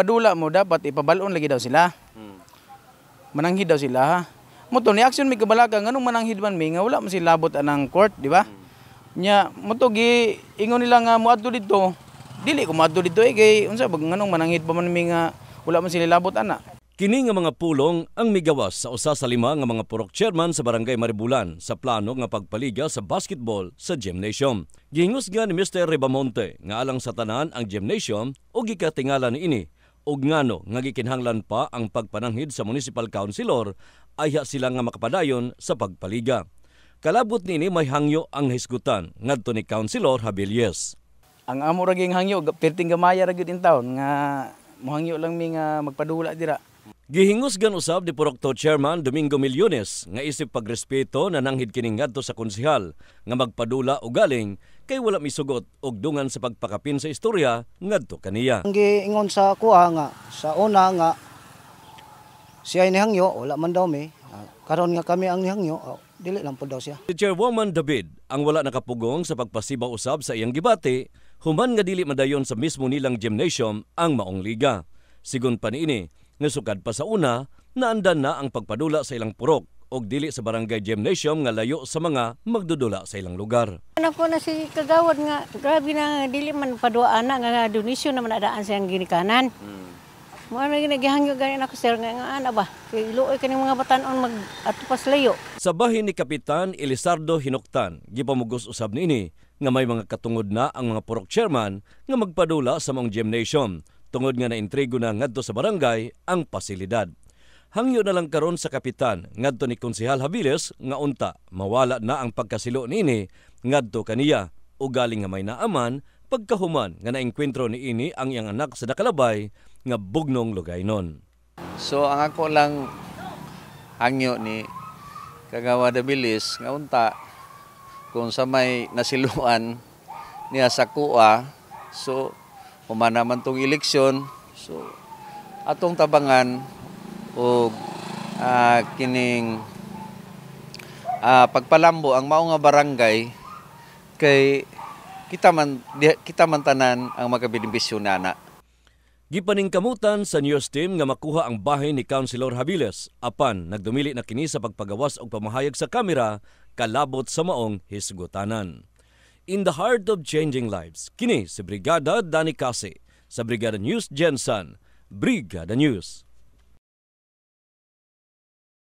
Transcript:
padula mo dapat ipabalon lagi daw sila. Hmm. Mananghid daw sila ha. Muto ni action mi kabalaga nganong mananghid man mi nga wala man sila labot anang court, di ba? Hmm. Nya muto gi ingon nila nga muadto didto. Dili ko muadto didto eh kay unsa bag nganong mananghid pa man mi nga wala man sila labot ana. Kini nga mga pulong ang migawas sa usa sa lima nga mga purok chairman sa Barangay Maribulan sa plano nga pagpaliga sa basketball sa gymnasium. Gihingusgan ni Mr. Ribamonte nga alang sa tanan ang gymnasium o gikatingala ni ini ug ngano nga gikinhanglan pa ang pagpananghid sa municipal councilor ayha sila nga makapadayon sa pagpaliga. Kalabot nini may hangyo ang hisgutan ngadto ni Councilor Habilies. Ang amo raging hangyo perting gamaya ra gyud in town nga mohangyo lang mi nga magpadula dira. Gihingusgan usab ni Purokto Chairman Domingo Millones nga isip pagrespeto na nanghid kining ngadto sa konsehal nga magpadula og galing kay wala misugot og dungan sa pagpakapin sa istorya ngadto kaniya. Ang giingon sa kuha nga sa una nga siya ni hangyo wala man daw mi ah, karon nga kami ang nihangyo oh, dili lang po daw siya. Si Chairwoman David ang wala nakapugong sa pagpasibaw usab sa iyang gibati human nga dili madayon sa mismo nilang gymnasium ang maong liga. Sigon pa niini, nga sukad pa sa una, naandan na ang pagpadula sa ilang purok o dili sa barangay gymnasium nga layo sa mga magdudula sa ilang lugar. Anak ko na si kagawad nga, grabe na dili man padua anak nga donation naman adaan siyang ginikanan. Hmm. Mga na ginagihangyo ganyan ako sir nga nga ana ba. Kay iluoy kani mga bataon mag atupas layo. Sa bahin ni Kapitan Elisardo Hinoktan, gipamugos usab ni ini, nga may mga katungod na ang mga purok chairman nga magpadula sa mong gymnasium tungod nga naintrigo na ngadto sa barangay ang pasilidad. Hangyo na lang karon sa kapitan ngadto ni Konsehal Habiles nga unta mawala na ang pagkasilo nini ngadto kaniya o galing nga may naaman pagkahuman nga naengkwentro ni ini ang iyang anak sa Dakalabay nga bugnong lugay lugaynon. So ang ako lang hangyo ni Kagawa Dabilis nga unta kung sa may nasiluan niya sa kuwa so humana man tong eleksyon so atong tabangan o uh, ah, kining uh, pagpalambo ang mao nga barangay kay kita man kita man tanan ang magabilimbisyo Gipaning kamutan sa news team nga makuha ang bahay ni Councilor Habiles apan nagdumili na kini sa pagpagawas og pamahayag sa kamera kalabot sa maong hisgotanan. In the Heart of Changing Lives, kini si Brigada Danikase Kasi sa Brigada News Jensen, Brigada News.